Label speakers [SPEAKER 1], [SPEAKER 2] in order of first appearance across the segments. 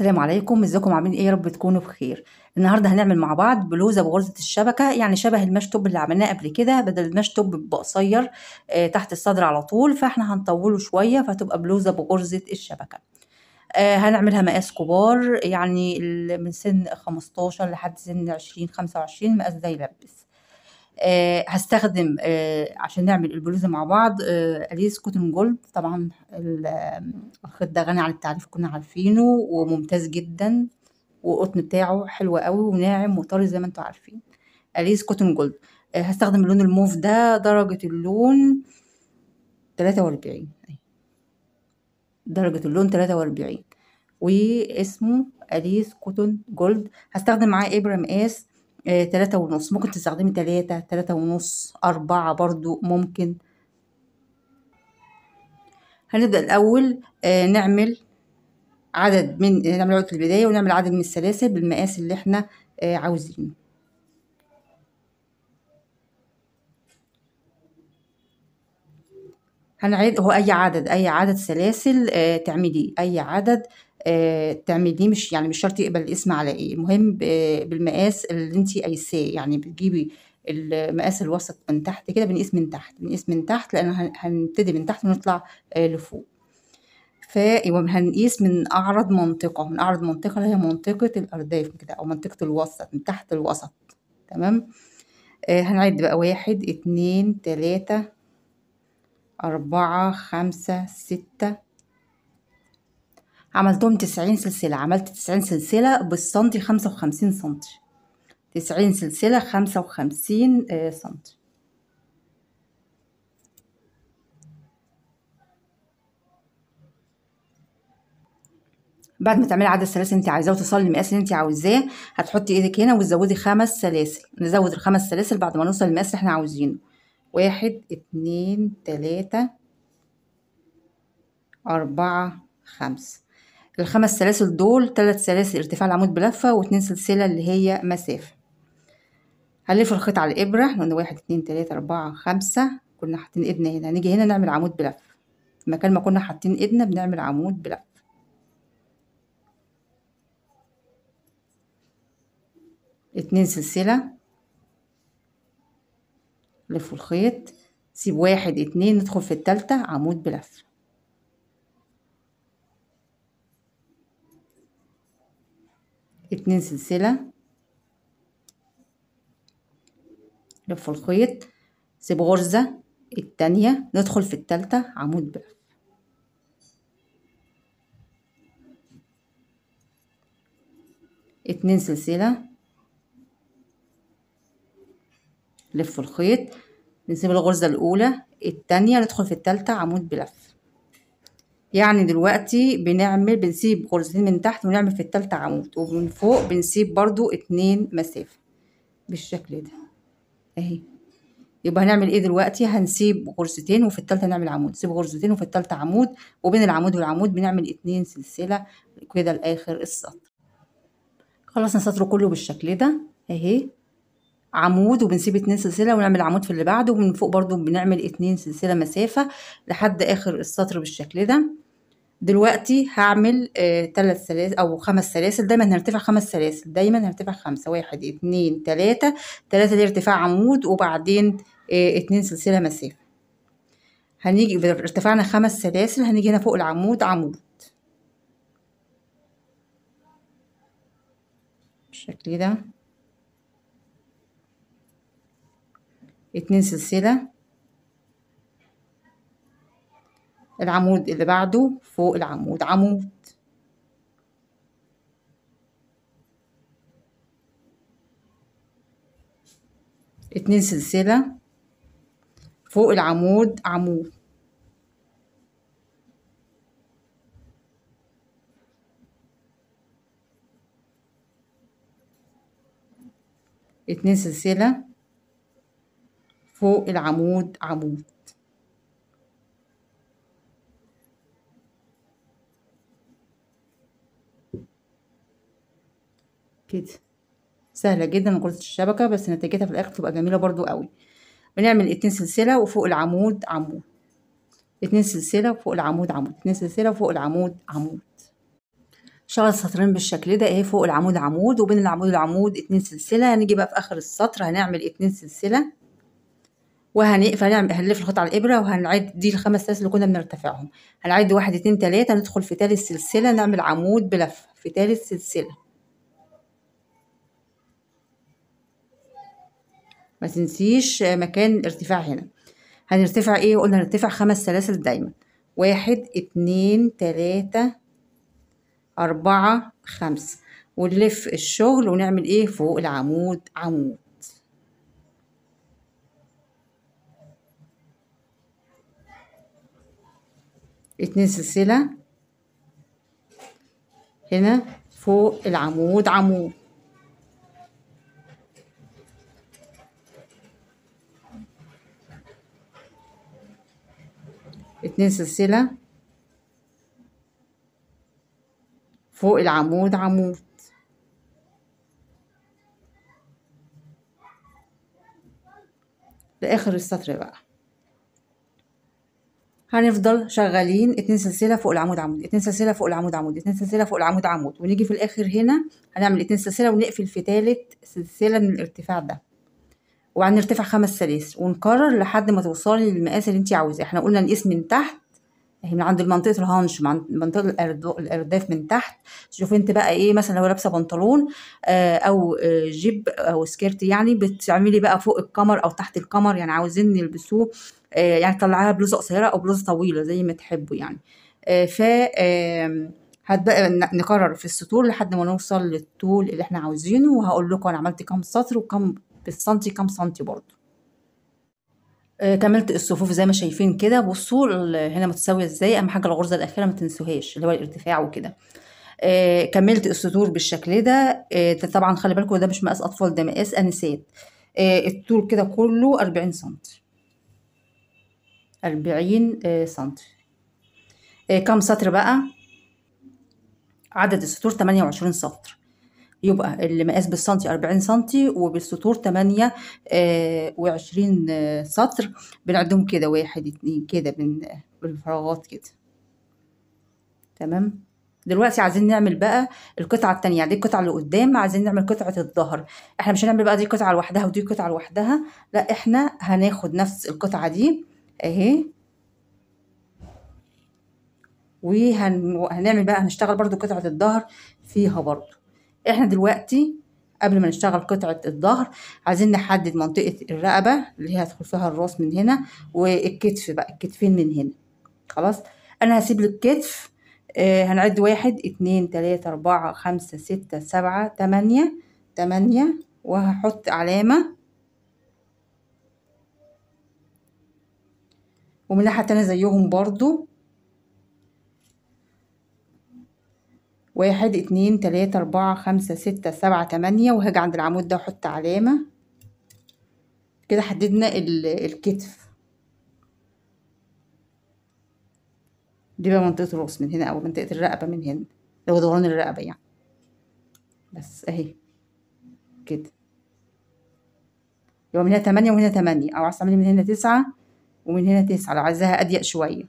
[SPEAKER 1] السلام عليكم ازيكم عاملين ايه يا رب تكونوا بخير النهارده هنعمل مع بعض بلوزه بغرزه الشبكه يعني شبه المشتوب اللي عملناه قبل كده بدل المشتوب بيبقى قصير آه تحت الصدر على طول فاحنا هنطوله شويه فتبقى بلوزه بغرزه الشبكه آه هنعملها مقاس كبار يعني من سن 15 لحد سن 20 25 مقاس ده يلبس آه، هستخدم آه، عشان نعمل البلوزة مع بعض آه، أليس كوتن جولد طبعا الخيط ده غني عن التعريف كنا عارفينه وممتاز جدا والقطن بتاعه حلو قوي وناعم وطري زي ما انتوا عارفين أليس كوتن جولد هستخدم اللون الموف ده درجة اللون تلاتة وأربعين أيوة. درجة اللون تلاتة وأربعين واسمه أليس كوتن جولد هستخدم معاه إبرة مقاس آه، تلاتة ونص ممكن تستخدمي تلاتة تلاتة ونص أربعة برضو ممكن هنبدأ الأول آه، نعمل عدد من نعمل عدد في البداية ونعمل عدد من السلاسل بالمقاس اللي احنا آه، عاوزينه هنعيد هو أي عدد أي عدد سلاسل تعملي أي عدد آه، تعمليه مش يعني مش شرط يقبل الاسم على ايه المهم بالمقاس اللي انت قايساه يعني بتجيبي المقاس الوسط من تحت كده بنقيس من تحت بنقيس من تحت لان هنبتدي من تحت ونطلع آه، لفوق ف هنقيس من اعرض منطقه من اعرض منطقه اللي هي منطقه الارداف كده او منطقه الوسط من تحت الوسط تمام آه، هنعد بقى واحد اتنين تلاتة أربعة خمسة ستة عملتهم تسعين سلسلة عملت تسعين سلسلة بالسنتي خمسة وخمسين سنتي تسعين سلسلة خمسة وخمسين آه، سنتي بعد ما تعملي عدد السلاسل انت عايزاه وتوصلي للمقاس اللي انت عاوزاه هتحطي ايدك هنا وتزودي خمس سلاسل نزود الخمس سلاسل بعد ما نوصل للمقاس اللي احنا عاوزينه واحد اتنين تلاتة أربعة خمسة الخمس سلاسل دول ثلاث سلاسل ارتفاع العمود بلفة واتنين سلسلة اللي هي مسافة هنلف الخيط على الإبرة لأن واحد اتنين تلاتة أربعة خمسة كنا حاطين إيدنا هنا هنيجي هنا نعمل عمود بلفة مكان ما كنا حاطين إيدنا بنعمل عمود بلفة اتنين سلسلة لفوا الخيط سيب واحد اتنين ندخل في التالتة عمود بلفة اتنين سلسلة لف الخيط سيب غرزة التانية ندخل في التالتة عمود بعف اتنين سلسلة لف الخيط نسيب الغرزة الأولى التانية ندخل في التالتة عمود بلف يعني دلوقتي بنعمل بنسيب غرزتين من تحت ونعمل في التالتة عمود ومن فوق بنسيب برضو اتنين مسافة بالشكل ده اهي يبقى هنعمل ايه دلوقتي هنسيب غرزتين وفي التالتة نعمل عمود نسيب غرزتين وفي التالتة عمود وبين العمود والعمود بنعمل اتنين سلسلة كده لاخر السطر خلصنا السطر كله بالشكل ده اهي عمود وبنسيب اتنين سلسله ونعمل عمود في اللي بعده ومن فوق برضو بنعمل اتنين سلسله مسافه لحد اخر السطر بالشكل ده دلوقتي هعمل ثلاث آه سلاسل او خمس سلاسل دايما هنرتفع خمس سلاسل دايما هنرتفع خمسة واحد اتنين تلاتة تلاتة دي ارتفاع عمود وبعدين آه اتنين سلسلة مسافة هنيجي ارتفعنا خمس سلاسل هنيجي هنا فوق العمود عمود بالشكل ده اتنين سلسلة العمود اللي بعده فوق العمود عمود اتنين سلسلة فوق العمود عمود اتنين سلسلة فوق العمود عمود كده سهلة جدا من غرزة الشبكة بس نتيجتها في الآخر تبقى جميلة برضو قوي بنعمل اتنين سلسلة وفوق العمود عمود اتنين سلسلة وفوق العمود عمود اتنين سلسلة وفوق العمود عمود شغل السطرين بالشكل ده اهي فوق العمود عمود وبين العمود والعمود اتنين سلسلة هنيجي بقى في آخر السطر هنعمل اتنين سلسلة وهنقف هنعمل هنلف الخيط على الابره وهنعد دي الخمس سلاسل اللي كنا بنرتفعهم هنعد واحد اتنين تلاته ندخل في تالت سلسله نعمل عمود بلفه في تالت سلسله ما تنسيش مكان الارتفاع هنا هنرتفع ايه قلنا هنرتفع خمس سلاسل دايما واحد اتنين تلاتة أربعة خمسة ونلف الشغل ونعمل ايه فوق العمود عمود اتنين سلسلة هنا فوق العمود عمود اتنين سلسلة فوق العمود عمود لآخر السطر بقى هنفضل شغالين اتنين سلسلة فوق العمود عمود اتنين سلسلة فوق العمود عمود اتنين سلسلة فوق العمود عمود ونيجي في الآخر هنا هنعمل اتنين سلسلة ونقفل في تالت سلسلة من الارتفاع ده وبعدين نرتفع خمس سلاسل ونكرر لحد ما توصلي للمقاس اللي انت عاوزاه احنا قلنا نقيس من تحت اهي من عند منطقه الهانش من منطقه الارداف من تحت شوفي انت بقى ايه مثلا لو لابسه بنطلون آه، او آه، جيب او سكيرت يعني بتعملي بقى فوق القمر او تحت القمر يعني عاوزين نلبسوه آه، يعني تطلعيها بلوزه قصيره او بلوزه طويله زي ما تحبوا يعني ف هتبقى نكرر في السطور لحد ما نوصل للطول اللي احنا عاوزينه وهقول لكم انا عملت كام سطر وكم بالسنتي كام سنتي برضو آه كملت الصفوف زي ما شايفين كده بصوا هنا متساوية ازاي اهم حاجة الغرزة الاخيرة ما تنسوهاش اللي هو الارتفاع وكده آه كملت السطور بالشكل ده آه طبعا خلي بالكم ده مش مقاس اطفال ده مقاس انسات آه الطول كده كله أربعين سنتي أربعين آه، سنتي آه، كام سطر بقى عدد السطور تمانية وعشرين سطر يبقى المقاس بالسنتي 40 سنتي وبالسطور 8 آه، و آه، سطر بنعدهم كده واحد اتنين كده بالفراغات كده تمام دلوقتي عايزين نعمل بقى القطعه التانية دي القطعه اللي قدام عايزين نعمل قطعه الظهر احنا مش هنعمل بقى دي قطعه لوحدها ودي قطعه لوحدها لا احنا هناخد نفس القطعه دي اهي وهنعمل بقى هنشتغل برضو قطعه الظهر فيها برضو احنا دلوقتي قبل ما نشتغل قطعة الظهر عايزين نحدد منطقة الرقبة اللي هيدخل فيها الراس من هنا والكتف بقى الكتفين من هنا خلاص انا هسيب الكتف آه هنعد واحد اتنين تلاتة اربعة خمسة ستة سبعة تمانية تمانية وهحط علامة ومن ناحية تانية زيهم برضو واحد اتنين تلاتة اربعة خمسة ستة سبعة تمانية وهاجي عند العمود ده واحط علامة كده حددنا الكتف دي بقى منطقة الرأس من هنا أو منطقة الرقبة من هنا لو دوران الرقبة يعني بس أهي كده يبقى من هنا تمانية ومن هنا تمانية أو عايزة تعملي من هنا تسعة ومن هنا تسعة لو عايزاها أضيق شوية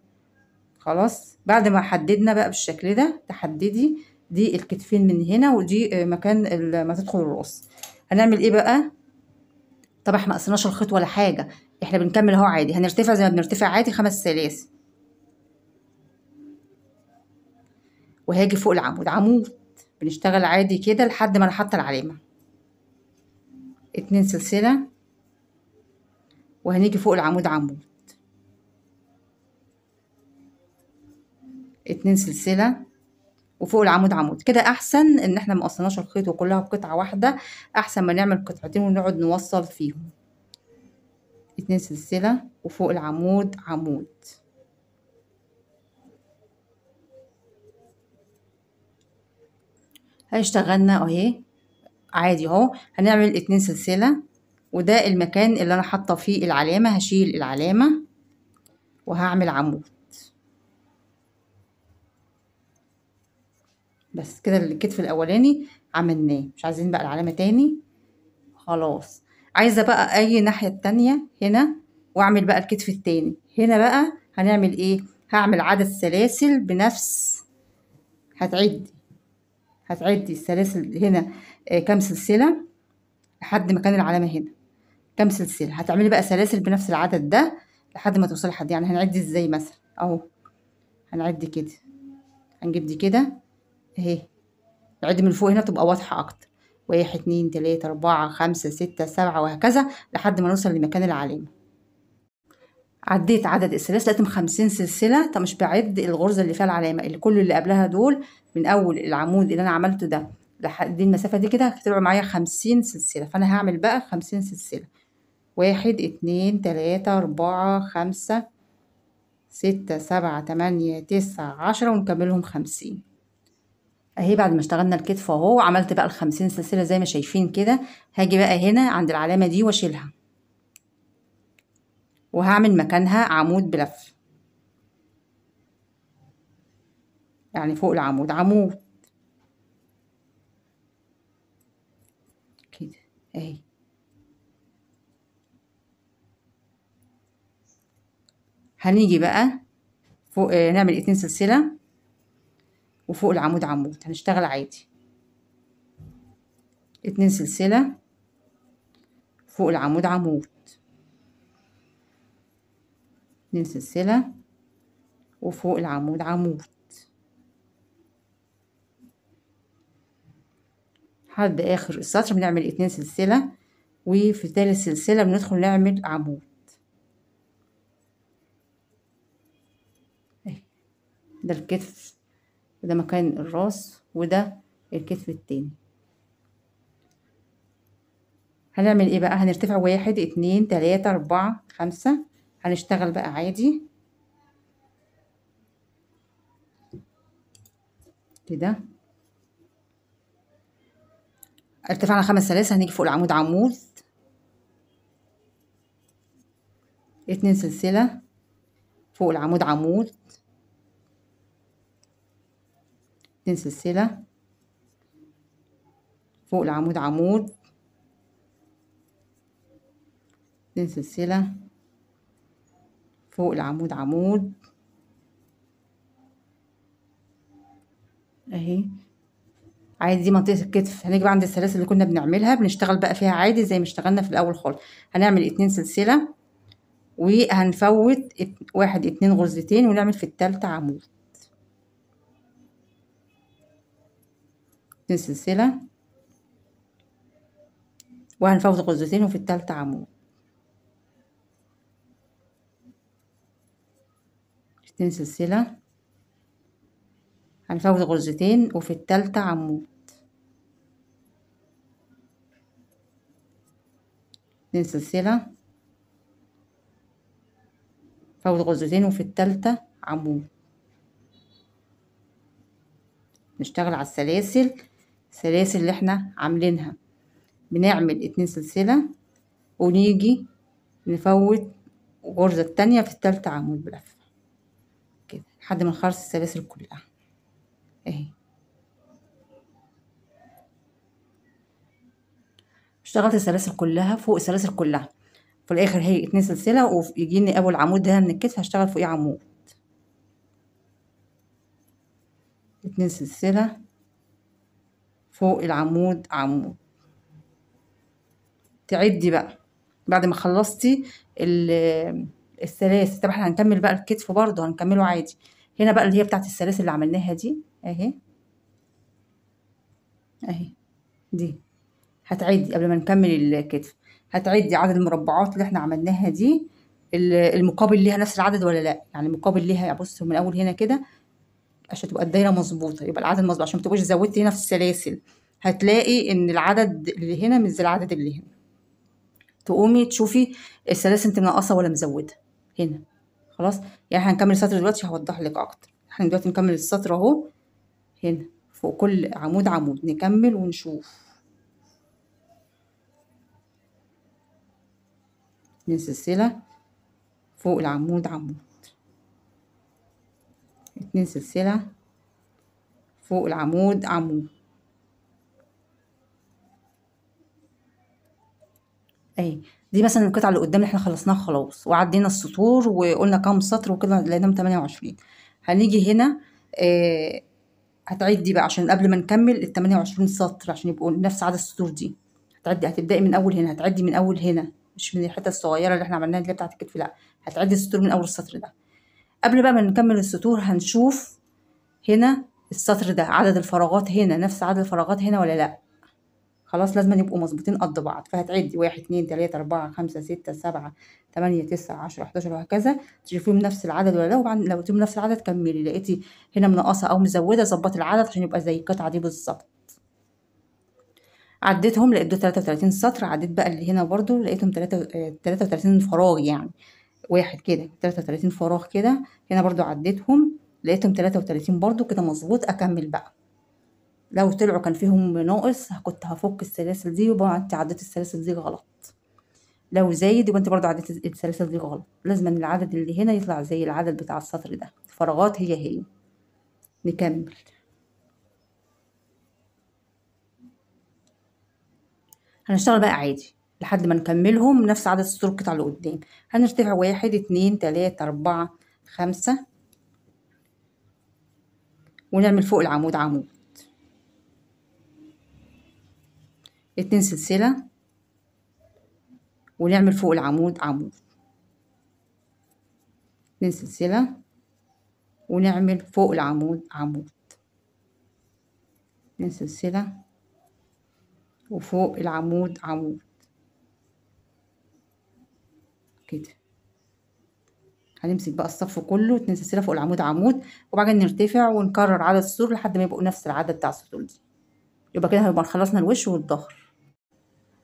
[SPEAKER 1] خلاص بعد ما حددنا بقى بالشكل ده تحددي دي الكتفين من هنا ودي آه، مكان ما تدخل الراس هنعمل ايه بقى طب احنا ما الخيط ولا حاجه احنا بنكمل اهو عادي هنرتفع زي ما بنرتفع عادي خمس سلاسل وهاجي فوق العمود عمود بنشتغل عادي كده لحد ما انا حاطه العلامه اتنين سلسله وهنيجي فوق العمود عمود اتنين سلسله وفوق العمود عمود كده احسن ان احنا ما قصناش الخيط وكلها قطعه واحده احسن ما نعمل قطعتين ونقعد نوصل فيهم اتنين سلسله وفوق العمود عمود هيشتغلنا اهي عادي اهو هنعمل اتنين سلسله وده المكان اللي انا حاطه فيه العلامه هشيل العلامه وهعمل عمود بس كده الكتف الاولاني عملناه مش عايزين بقى العلامه تاني خلاص عايزه بقى اي ناحيه تانيه هنا واعمل بقى الكتف التاني هنا بقى هنعمل ايه هعمل عدد سلاسل بنفس هتعدي هتعدي السلاسل هنا آه كام سلسله لحد مكان العلامه هنا كام سلسله هتعملي بقى سلاسل بنفس العدد ده لحد ما توصلي لحد يعني هنعد ازاي مثلا اهو هنعد كده هنجيب دي كده اهي العد من فوق هنا تبقى واضحة أكتر واحد اتنين تلاتة أربعة خمسة ستة سبعة وهكذا لحد ما نوصل لمكان العلامة عديت عدد السلاسل لقيت خمسين سلسلة طب مش بعد الغرزة اللي فيها العلامة اللي كل اللي قبلها دول من أول العمود اللي أنا عملته ده لحد المسافة دي كده هتبقى معايا خمسين سلسلة فأنا هعمل بقى خمسين سلسلة واحد اتنين تلاتة أربعة خمسة ستة سبعة تمانية تسعة عشرة ونكملهم خمسين اهي بعد ما اشتغلنا الكتف اهو عملت بقى الخمسين سلسله زي ما شايفين كده هاجي بقى هنا عند العلامه دي واشيلها وهعمل مكانها عمود بلف يعني فوق العمود عمود كده اهي هنيجي بقى فوق آه، نعمل اتنين سلسله وفوق العمود عمود هنشتغل عادي اتنين سلسلة فوق العمود عمود اتنين سلسلة وفوق العمود عمود لحد اخر السطر بنعمل اتنين سلسلة وفي تالت سلسلة بندخل نعمل عمود إيه، ده الكتف ده مكان الراس وده الكتف التاني هنعمل ايه بقى هنرتفع واحد اتنين تلاتة اربعة خمسة هنشتغل بقى عادي كده ارتفعنا خمس سلاسل هنيجي فوق العمود عمود اتنين سلسلة فوق العمود عمود اتنين سلسلة فوق العمود عمود اتنين سلسلة فوق العمود عمود اهي عادي دي منطقه الكتف هنيجي بقى عند السلاسل اللي كنا بنعملها بنشتغل بقى فيها عادي زي ما اشتغلنا في الاول خالص هنعمل اتنين سلسله وهنفوت واحد اتنين غرزتين ونعمل في التالتة عمود ستين سلسلة وهنفوض غرزتين وفي التالتة عمود ستين سلسلة هنفوض غرزتين وفي التالتة عمود اتنين سلسلة فوض غرزتين وفي التالتة عمود نشتغل على السلاسل السلاسل اللي احنا عاملينها بنعمل اتنين سلسلة ونيجي نفوت الغرزة التانية في التالتة عمود بلفة كده لحد ما نخلص السلاسل كلها اهي اشتغلت السلاسل كلها فوق السلاسل كلها في الاخر هي اتنين سلسلة ويجيني اول عمود ده من الكتف هشتغل فوقيه عمود اتنين سلسلة فوق العمود عمود تعدي بقى بعد ما خلصتي السلاسل طب احنا هنكمل بقى الكتف برضه هنكمله عادي هنا بقى اللي هي بتاعت السلاسل اللي عملناها دي اهي اهي دي هتعدي قبل ما نكمل الكتف هتعدي عدد المربعات اللي احنا عملناها دي المقابل ليها نفس العدد ولا لا يعني المقابل ليها بص من اول هنا كده عشان تبقى الدايره مظبوطه يبقى العدد مظبوط عشان ما تبقوش زودت هنا في السلاسل هتلاقي ان العدد اللي هنا مش زي العدد اللي هنا تقومي تشوفي السلاسل انت منقصه ولا مزوده هنا خلاص يعني هنكمل السطر دلوقتي هوضح لك اكتر احنا دلوقتي نكمل السطر اهو هنا فوق كل عمود عمود نكمل ونشوف اتنين سلسلة فوق العمود عمود اتنين سلسلة فوق العمود عمود اهي دي مثلا القطعة اللي قدام اللي احنا خلصناها خلاص وعدينا السطور وقلنا كام سطر وكده لقيناهم تمانية وعشرين هنيجي هنا آه هتعيد دي بقى عشان قبل ما نكمل التمانية وعشرين سطر عشان يبقوا نفس عدد السطور دي هتعدي هتبدأي من أول هنا هتعدي من أول هنا مش من الحتة الصغيرة اللي احنا عملناها اللي بتاعت الكتف لأ هتعدي السطور من أول السطر ده قبل بقى ما نكمل السطور هنشوف هنا السطر ده عدد الفراغات هنا نفس عدد الفراغات هنا ولا لا خلاص لازم يبقوا مظبوطين قد بعض فهتعدي واحد اتنين تلاتة أربعة خمسة ستة سبعة تمانية تسعة عشرة حداشر وهكذا تشوفيهم نفس العدد ولا لا وبعد لو لقيتيهم نفس العدد كملي لقيتي هنا منقصة أو مزودة ظبطي العدد عشان يبقى زي القطعة دي بالظبط عديتهم لقيت دول وتلاتين سطر عديت بقى اللي هنا برضو لقيتهم تلاته آه، وتلاتين فراغ يعني واحد كده 33 فراغ كده هنا برضو عديتهم لقيتهم 33 برضو كده مظبوط اكمل بقى لو طلعوا كان فيهم ناقص كنت هفك السلاسل دي يبقى انت عديت السلاسل دي غلط لو زايد يبقى انت برضو عديت السلاسل دي غلط لازم العدد اللي هنا يطلع زي العدد بتاع السطر ده الفراغات هي هي نكمل هنشتغل بقى عادي لحد ما نكملهم نفس عدد السطور القطع اللي قدام هنرتفع واحد اتنين تلاتة اربعة خمسة ونعمل فوق العمود عمود اتنين سلسلة ونعمل فوق العمود عمود اتنين سلسلة ونعمل فوق العمود عمود اتنين سلسلة وفوق العمود عمود كده هنمسك بقى الصف كله اتنين سلسله فوق العمود عمود وبعدين نرتفع ونكرر عدد السطور لحد ما يبقوا نفس العدد بتاع السطور دي يبقى كده هنبقى خلصنا الوش والظهر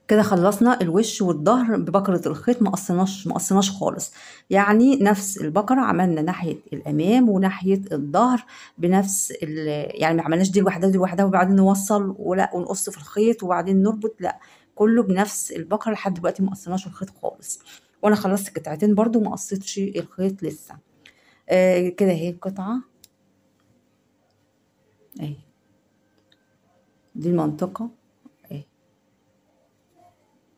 [SPEAKER 1] كده خلصنا الوش والظهر ببكره الخيط ما قصناش ما قصناش خالص يعني نفس البكره عملنا ناحيه الامام وناحيه الظهر بنفس يعني ما عملناش دي لوحدها ودي لوحدها وبعدين نوصل ولا ونقص في الخيط وبعدين نربط لا كله بنفس البكره لحد دلوقتي ما قصناش الخيط خالص وانا خلصت قطعتين برضو ما قصيتش الخيط لسه آه كده اهي القطعه اهي دي المنطقه اهي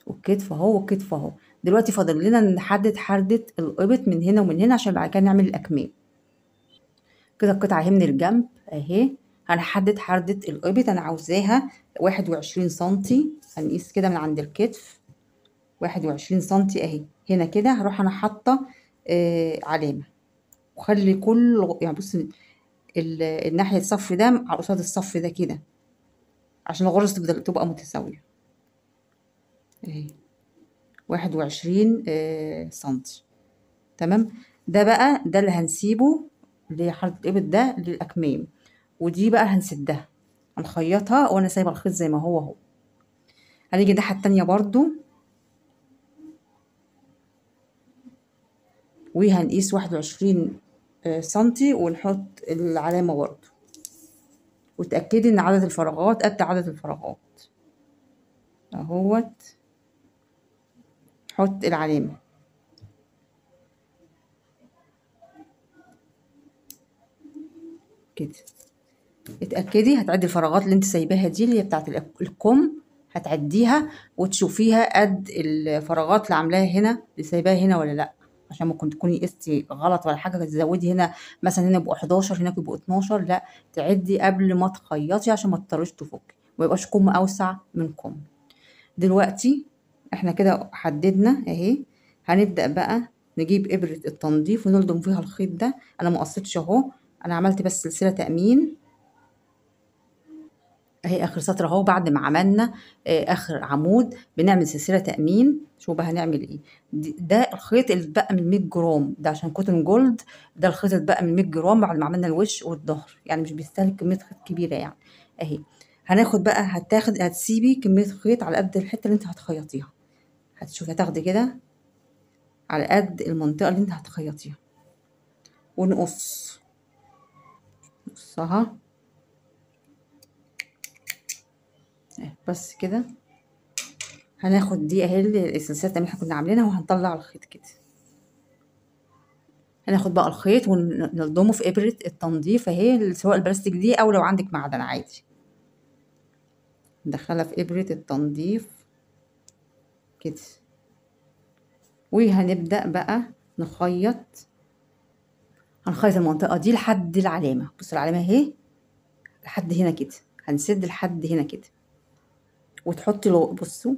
[SPEAKER 1] والكتف اهو والكتف اهو دلوقتي فاضل لنا نحدد حردة القبط من هنا ومن هنا عشان بعد كده نعمل الأكمام كده القطعة اهي من الجنب اهي هنحدد حردة القبط أنا عاوزاها واحد وعشرين سنتي هنقيس كده من عند الكتف واحد وعشرين سنتي اهي هنا كده هروح انا حاطه آه علامه وخلي كل يعني بص الناحيه الصف ده على قصاد الصف ده كده عشان الغرز تبقى, تبقى متساويه اهي واحد وعشرين آه سنتي تمام ده بقى ده اللي هنسيبه لحرف الابط ده للاكمام ودي بقى هنسدها هنخيطها وانا سايبه الخيط زي ما هو اهو هنيجي الناحيه التانية برضو وهنقيس واحد وعشرين آه، سنتي ونحط العلامة برضو وتأكدي ان عدد الفراغات قد عدد الفراغات اهوت حط العلامة كده اتأكدي هتعدي الفراغات اللي انت سايباها دي اللي هي بتاعت الكم هتعديها وتشوفيها قد الفراغات اللي عاملاها هنا اللي سايباها هنا ولا لأ عشان ممكن تكوني قستي غلط ولا حاجه تزودي هنا مثلا هنا يبقوا 11 هناك يبقوا 12 لا تعدي قبل ما تخيطي عشان ما تضطريش تفكي ويبقاش كم اوسع من كم دلوقتي احنا كده حددنا اهي هنبدا بقى نجيب ابره التنظيف ونلضم فيها الخيط ده انا ما قصيتش اهو انا عملت بس سلسله تامين اهي اخر سطر اهو بعد ما عملنا آه، اخر عمود بنعمل سلسله تامين شوف بقى هنعمل ايه ده الخيط اللي اتبقى من 100 جرام ده عشان كوتن جولد ده الخيط اللي اتبقى من 100 جرام بعد ما عملنا الوش والظهر يعني مش بيستهلك كميه خيط كبيره يعني اهي هناخد بقى هتاخد هتسيبي كميه خيط على قد الحته اللي انت هتخيطيها هتشوفي هتاخدي كده على قد المنطقه اللي انت هتخيطيها ونقص نقصها إيه، بس كده هناخد دي اهي الاسلسلات اللي احنا كنا عاملينها وهنطلع الخيط كده هناخد بقى الخيط ونلضمه في ابره التنظيف اهي سواء البلاستيك دي او لو عندك معدن عادي ندخلها في ابره التنظيف كده وهنبدا بقى نخيط هنخيط المنطقه دي لحد العلامه بص العلامه اهي لحد هنا كده هنسد لحد هنا كده وتحطي لو بصوا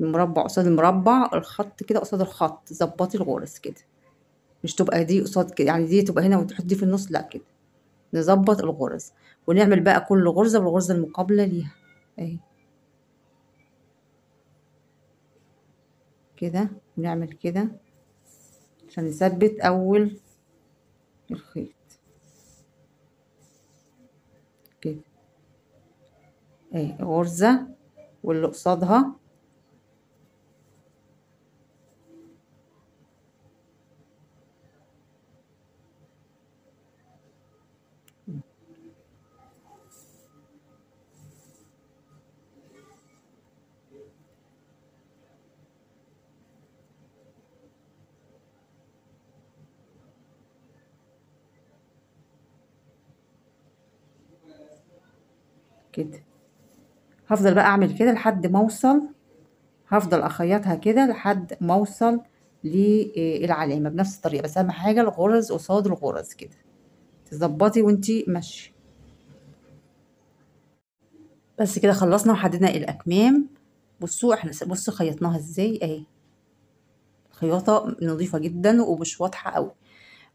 [SPEAKER 1] المربع قصاد المربع الخط كده قصاد الخط ظبطي الغرز كده مش تبقى دي قصاد كده يعني دي تبقى هنا وتحطي في النص لا كده نظبط الغرز ونعمل بقى كل غرزة بالغرزة المقابلة ليها اهي كده نعمل كده عشان نثبت اول الخيط كده اهي غرزة واللي قصادها هفضل بقى اعمل كده لحد ما اوصل هفضل اخيطها كده لحد ما اوصل للعلامه آه، بنفس الطريقه بس اهم حاجه الغرز قصاد الغرز كده تظبطي وانتي ماشيه بس كده خلصنا وحددنا إيه الاكمام بصوا احنا بصوا خيطناها ازاي اهي خياطه نظيفه جدا ومش واضحه قوي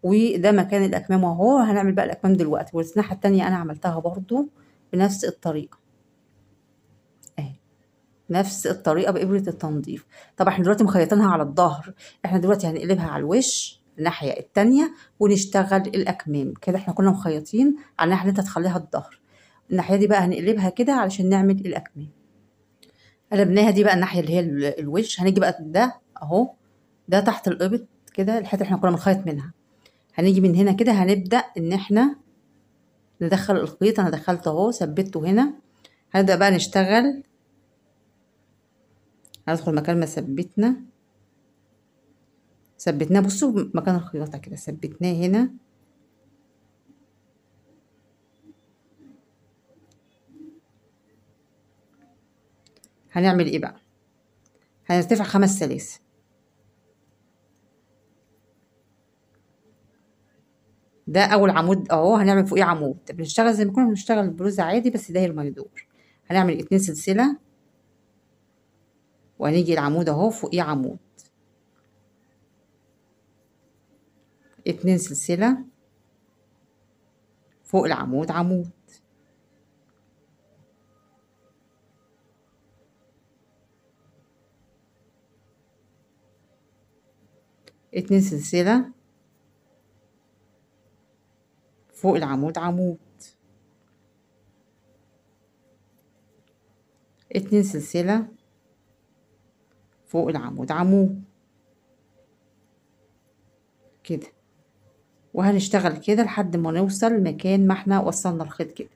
[SPEAKER 1] وده مكان الاكمام اهو هنعمل بقى الاكمام دلوقتي والسناحه التانية انا عملتها برضو بنفس الطريقه نفس الطريقه بابره التنظيف طب احنا دلوقتي مخيطينها على الظهر احنا دلوقتي هنقلبها على الوش الناحيه التانية ونشتغل الاكمام كده احنا كنا مخيطين على الناحيه اللي انت هتخليها الظهر الناحيه دي بقى هنقلبها كده علشان نعمل الاكمام قلبناها دي بقى الناحيه اللي هي الوش هنيجي بقى ده اهو ده تحت القبط كده الحته اللي احنا كنا بنخيط منها هنيجي من هنا كده هنبدا ان احنا ندخل الخيط انا دخلت اهو ثبته هنا هنبدا بقى نشتغل هندخل مكان ما ثبتنا ثبتناه بصوا مكان الخياطة كده ثبتناه هنا هنعمل ايه بقى هنرتفع خمس سلاسل ده اول عمود اهو هنعمل فوقيه عمود بنشتغل زي ما كنا بنشتغل البلوزه عادي بس ده الميدور هنعمل اتنين سلسله وهنيجي العمود اهو فوقيه عمود اتنين سلسلة فوق العمود عمود اتنين سلسلة فوق العمود عمود اتنين سلسلة فوق العمود عمود كده وهنشتغل كده لحد ما نوصل مكان ما احنا وصلنا الخيط كده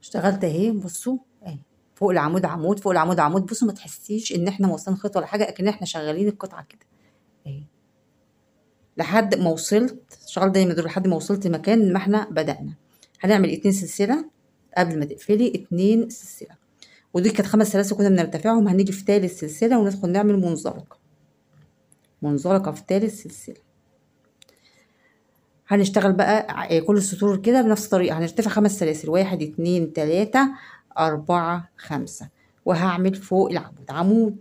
[SPEAKER 1] اشتغلت اهي بصوا اهي فوق العمود عمود فوق العمود عمود بصوا ما تحسيش ان احنا موصلين خيط ولا حاجه اكن احنا شغالين القطعه كده اهي لحد ما وصلت شغال دايما دول لحد ما وصلت مكان ما احنا بدأنا هنعمل اتنين سلسلة قبل ما تقفلي اتنين سلسلة ودي كانت خمس سلاسل كنا بنرتفعهم هنيجي في تالت سلسلة وندخل نعمل منزلقة منزلقة في تالت سلسلة هنشتغل بقى إيه، كل السطور كده بنفس الطريقة هنرتفع خمس سلاسل واحد اتنين تلاتة أربعة خمسة وهعمل فوق العمود عمود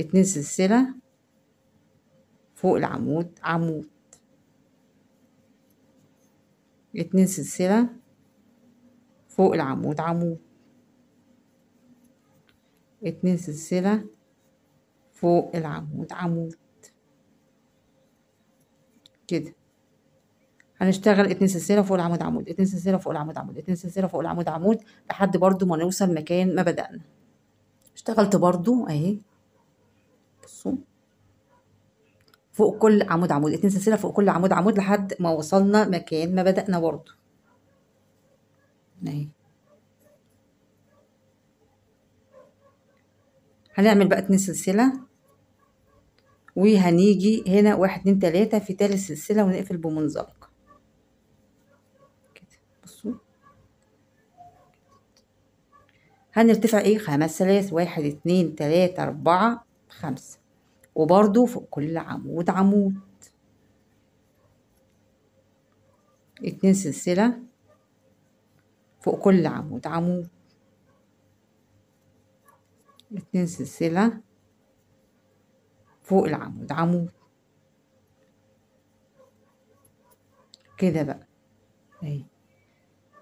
[SPEAKER 1] اتنين سلسلة فوق العمود عمود اتنين سلسلة فوق العمود عمود اتنين سلسلة فوق العمود عمود كده هنشتغل اتنين سلسلة فوق العمود عمود اتنين سلسلة فوق العمود عمود اتنين سلسلة فوق العمود عمود لحد برضو ما نوصل مكان ما بدأنا اشتغلت برضو اهي بصوا فوق كل عمود عمود اتنين سلسلة فوق كل عمود عمود لحد ما وصلنا مكان ما بدأنا برضو اثنين نعم. هنعمل بقى اتنين سلسلة وهنيجي هنا واحد اتنين تلاتة في تالت سلسلة ونقفل بمنزلق كده بصوا هنرتفع ايه خمس ثلاث واحد اتنين تلاتة اربعة خمسة وبرضو فوق كل عمود عمود اتنين سلسلة فوق كل عمود عمود اتنين سلسلة فوق العمود عمود كده بقى اهي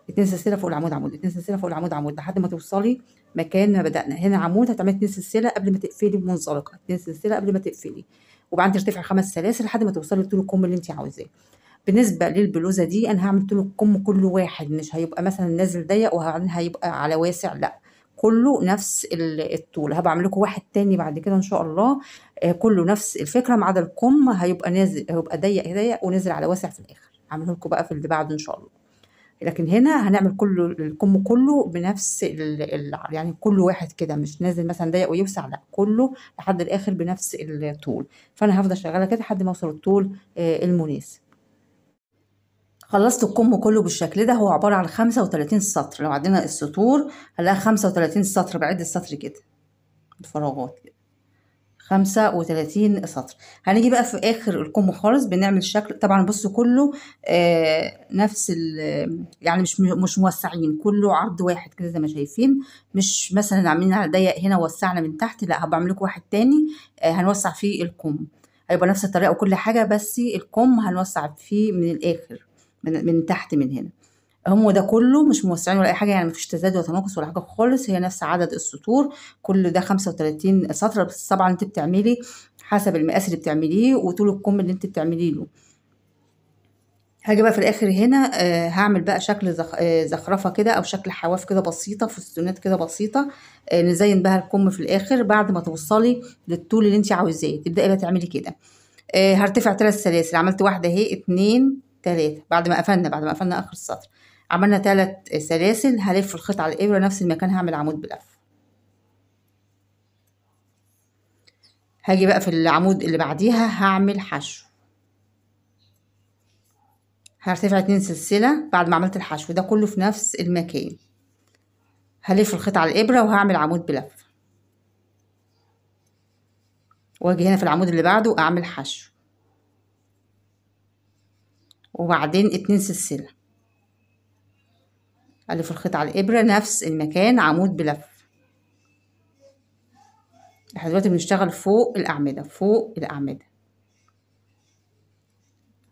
[SPEAKER 1] اتنين سلسله فوق العمود عمود اتنين سلسله فوق العمود عمود لحد ما توصلي مكان ما بدانا هنا عمود هتعملي اتنين سلسله قبل ما تقفلي منزلقه اتنين سلسله قبل ما تقفلي وبعدين ترتفعي خمس سلاسل لحد ما توصلي لطول الكم اللي انت عاوزاه بالنسبه للبلوزه دي انا هعمل له الكم كله واحد مش هيبقى مثلا نازل ضيق وبعدين هيبقى على واسع لا كله نفس الطول هبعمل لكم واحد تاني بعد كده ان شاء الله آه، كله نفس الفكره ما عدا الكم هيبقى نازل هيبقى ضيق ضيق ونزل على واسع في الاخر هعمله لكم بقى في اللي بعده ان شاء الله لكن هنا هنعمل كله الكم كله بنفس الـ الـ يعني كل واحد كده مش نازل مثلا ضيق ويوسع لا كله لحد الاخر بنفس الطول فانا هفضل شغاله كده لحد ما اوصل الطول آه، المناسب خلصت الكم كله بالشكل ده هو عبارة عن 35 سطر لو عدينا السطور هنلاقي 35 سطر بعد السطر كده الفراغات كده 35 سطر هنيجي بقى في اخر الكم خالص بنعمل الشكل طبعا بص كله آه نفس ال يعني مش مش موسعين كله عرض واحد كده زي ما شايفين مش مثلا عاملين على ضيق هنا وسعنا من تحت لا هبقى لكم واحد تاني آه هنوسع فيه الكم هيبقى نفس الطريقه وكل حاجه بس الكم هنوسع فيه من الاخر من, من تحت من هنا هم ده كله مش موسعين ولا اي حاجه يعني مفيش تزاد ولا تناقص ولا حاجه خالص هي نفس عدد السطور كل ده 35 سطر بس طبعا انت بتعملي حسب المقاس اللي بتعمليه وطول الكم اللي انت بتعمليه له هاجي بقى في الاخر هنا آه هعمل بقى شكل زخ... آه زخرفه كده او شكل حواف كده بسيطه فستونات كده بسيطه آه نزين بها الكم في الاخر بعد ما توصلي للطول اللي انت عاوزاه تبداي بقى تعملي كده آه هرتفع ثلاث سلاسل عملت واحده اهي اتنين ثلاثة بعد ما قفلنا بعد ما قفلنا آخر السطر عملنا ثلاث سلاسل هلف الخيط على الإبرة نفس المكان هعمل عمود بلف هاجي بقى في العمود اللي بعديها هعمل حشو هرتفع اتنين سلسلة بعد ما عملت الحشو ده كله في نفس المكان هلف الخيط على الإبرة وهعمل عمود بلف واجي هنا في العمود اللي بعده أعمل حشو وبعدين اتنين سلسلة ألف الخيط على الإبرة نفس المكان عمود بلف احنا دلوقتي بنشتغل فوق الأعمدة فوق الأعمدة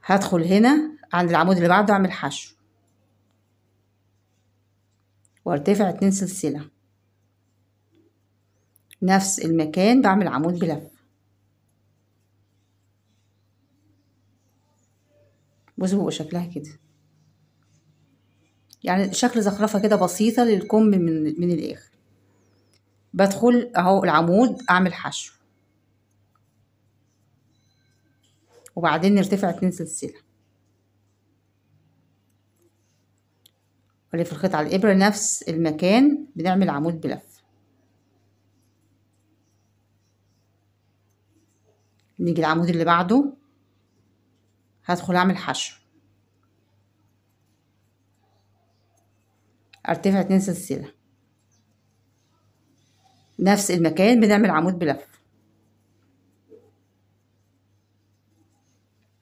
[SPEAKER 1] هدخل هنا عند العمود اللي بعده أعمل حشو وارتفع اتنين سلسلة نفس المكان بعمل عمود بلف بصوا بيبقى شكلها كده يعني شكل زخرفة كده بسيطة للكم من, من الآخر بدخل اهو العمود اعمل حشو وبعدين نرتفع اتنين سلسلة والف الخيط على الإبرة نفس المكان بنعمل عمود بلف نيجي العمود اللي بعده هدخل اعمل حشو ارتفع اتنين سلسلة نفس المكان بنعمل عمود بلف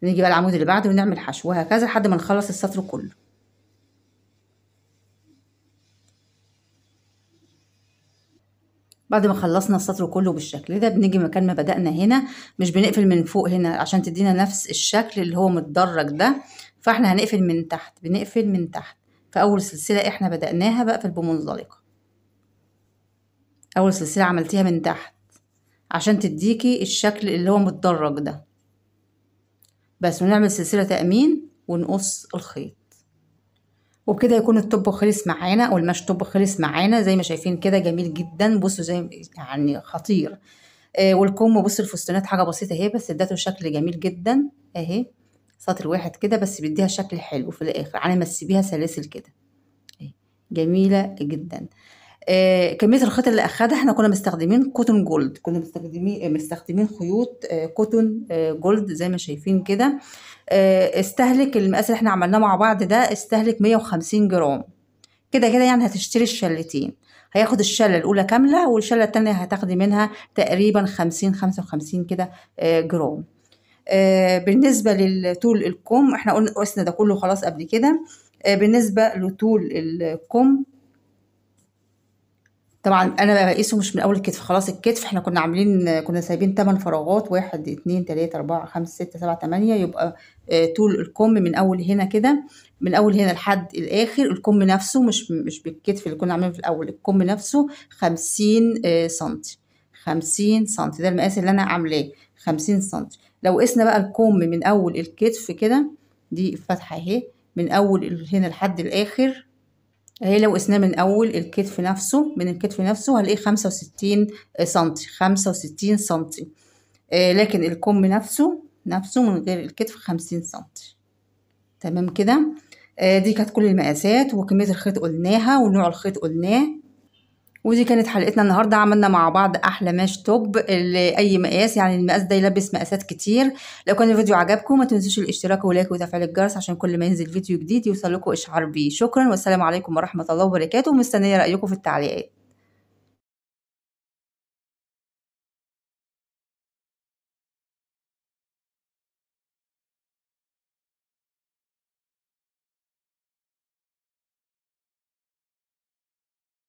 [SPEAKER 1] نيجي بقى العمود اللي بعده ونعمل حشو وهكذا لحد ما نخلص السطر كله بعد ما خلصنا السطر كله بالشكل ده بنيجي مكان ما بدأنا هنا مش بنقفل من فوق هنا عشان تدينا نفس الشكل اللي هو متدرج ده فاحنا هنقفل من تحت بنقفل من تحت فأول سلسلة احنا بدأناها بقفل بمنزلقة أول سلسلة عملتيها من تحت عشان تديكي الشكل اللي هو متدرج ده بس ونعمل سلسلة تأمين ونقص الخيط وبكده يكون الطب خلص معانا او المشطوب خلص معانا زي ما شايفين كده جميل جدا بصوا زي يعني خطير آه والكم بصوا الفستانات حاجه بسيطه اهي بس ادته شكل جميل جدا اهي سطر واحد كده بس بيديها شكل حلو في الاخر على ما تسيبيها سلاسل كده جميله جدا آه، كميه الخيط اللي اخدها احنا كنا مستخدمين كوتون جولد كنا مستخدمين آه، مستخدمين خيوط كوتون آه، جولد زي ما شايفين كده استهلك المقاس اللي احنا عملناه مع بعض ده استهلك 150 جرام كده كده يعني هتشتري الشلتين هياخد الشلة الأولى كاملة والشلة التانية هتاخدي منها تقريبا خمسين خمسة وخمسين كده جرام بالنسبة لطول الكم احنا قلنا ده كله خلاص قبل كده بالنسبة لطول الكم طبعا انا بقيسه مش من اول الكتف خلاص الكتف احنا كنا عاملين كنا سايبين 8 فراغات 1 2 3 4 5 6 7 8 يبقى آه، طول الكم من اول هنا كده من اول هنا لحد الاخر الكم نفسه مش مش بالكتف اللي كنا عاملينه في الاول الكم نفسه 50 سم 50 سم ده المقاس اللي انا عاملاه 50 سم لو قسنا بقى الكم من اول الكتف كده دي الفتحه اهي من اول هنا لحد الاخر اهي لو قسناه من اول الكتف نفسه من الكتف نفسه هنلاقيه خمسة وستين سنتي خمسة وستين سنتي آه، لكن الكم نفسه نفسه من غير الكتف خمسين سنتي تمام كده آه، دي كانت كل المقاسات وكمية الخيط قلناها ونوع الخيط قلناه ودي كانت حلقتنا النهارده عملنا مع بعض احلى ماش توب لاي مقاس يعني المقاس ده يلبس مقاسات كتير لو كان الفيديو عجبكم ما تنسوش الاشتراك ولايك وتفعيل الجرس عشان كل ما ينزل فيديو جديد يوصل لكم اشعار بيه شكرا والسلام عليكم ورحمه الله وبركاته ومستنيه رايكم في التعليقات